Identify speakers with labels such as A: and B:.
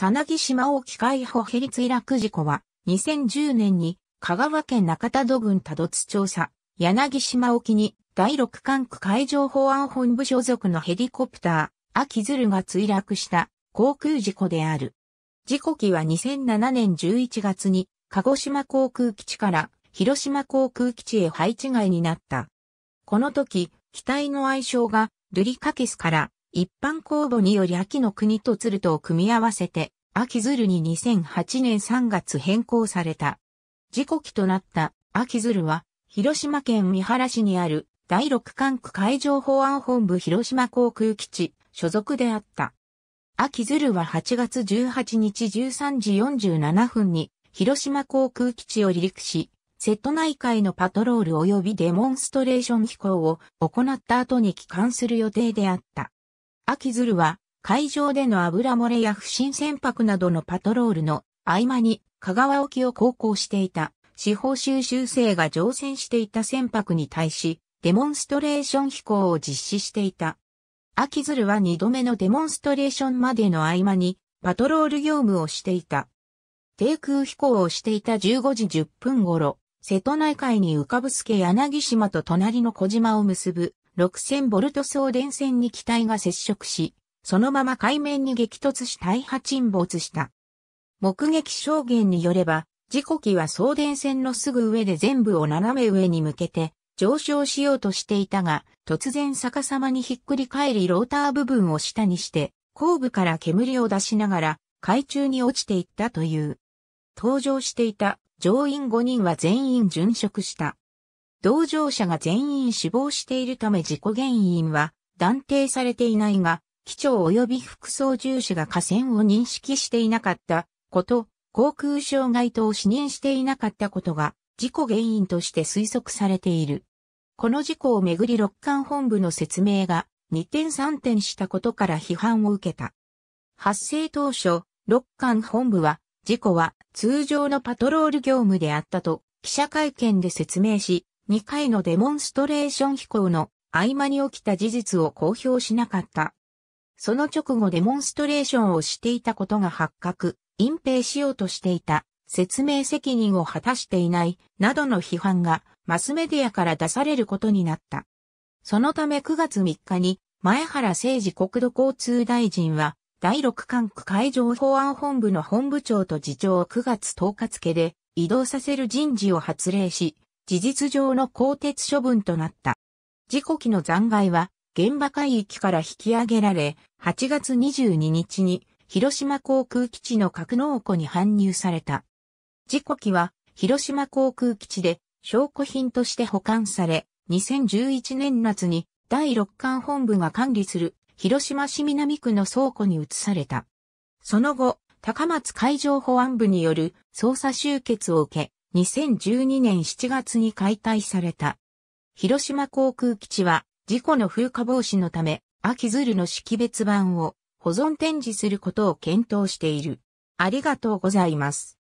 A: さなぎ島沖海保ヘリ墜落事故は、2010年に香川県中田戸郡多度津調査、柳島沖に第六管区海上保安本部所属のヘリコプター、秋鶴が墜落した航空事故である。事故機は2007年11月に鹿児島航空基地から広島航空基地へ配置外になった。この時、機体の愛称がルリカケスから一般公募により秋の国と鶴とを組み合わせて、秋鶴に2008年3月変更された。時刻となった秋鶴は、広島県三原市にある第六管区海上保安本部広島航空基地所属であった。秋鶴は8月18日13時47分に広島航空基地を離陸し、瀬戸内海のパトロール及びデモンストレーション飛行を行った後に帰還する予定であった。秋鶴は、海上での油漏れや不審船舶などのパトロールの合間に香川沖を航行していた司法修習生が乗船していた船舶に対しデモンストレーション飛行を実施していた。秋鶴は二度目のデモンストレーションまでの合間にパトロール業務をしていた。低空飛行をしていた15時10分頃、瀬戸内海に浮かぶ助柳島と隣の小島を結ぶ6000ボルト送電線に機体が接触し、そのまま海面に激突し大破沈没した。目撃証言によれば、事故機は送電線のすぐ上で全部を斜め上に向けて上昇しようとしていたが、突然逆さまにひっくり返りローター部分を下にして、後部から煙を出しながら海中に落ちていったという。搭乗していた乗員5人は全員殉職した。同乗者が全員死亡しているため事故原因は断定されていないが、機長及び副操縦士が河川を認識していなかったこと、航空障害等を視認していなかったことが事故原因として推測されている。この事故をめぐり六艦本部の説明が2点3点したことから批判を受けた。発生当初、六艦本部は事故は通常のパトロール業務であったと記者会見で説明し、2回のデモンストレーション飛行の合間に起きた事実を公表しなかった。その直後デモンストレーションをしていたことが発覚、隠蔽しようとしていた、説明責任を果たしていない、などの批判がマスメディアから出されることになった。そのため9月3日に前原誠二国土交通大臣は第六管区海上保安本部の本部長と次長を9月10日付で移動させる人事を発令し、事実上の更迭処分となった。事故機の残骸は現場海域から引き上げられ、8月22日に広島航空基地の格納庫に搬入された。事故機は広島航空基地で証拠品として保管され、2011年夏に第6管本部が管理する広島市南区の倉庫に移された。その後、高松海上保安部による捜査集結を受け、2012年7月に解体された。広島航空基地は事故の風化防止のため、秋鶴の識別版を保存展示することを検討している。ありがとうございます。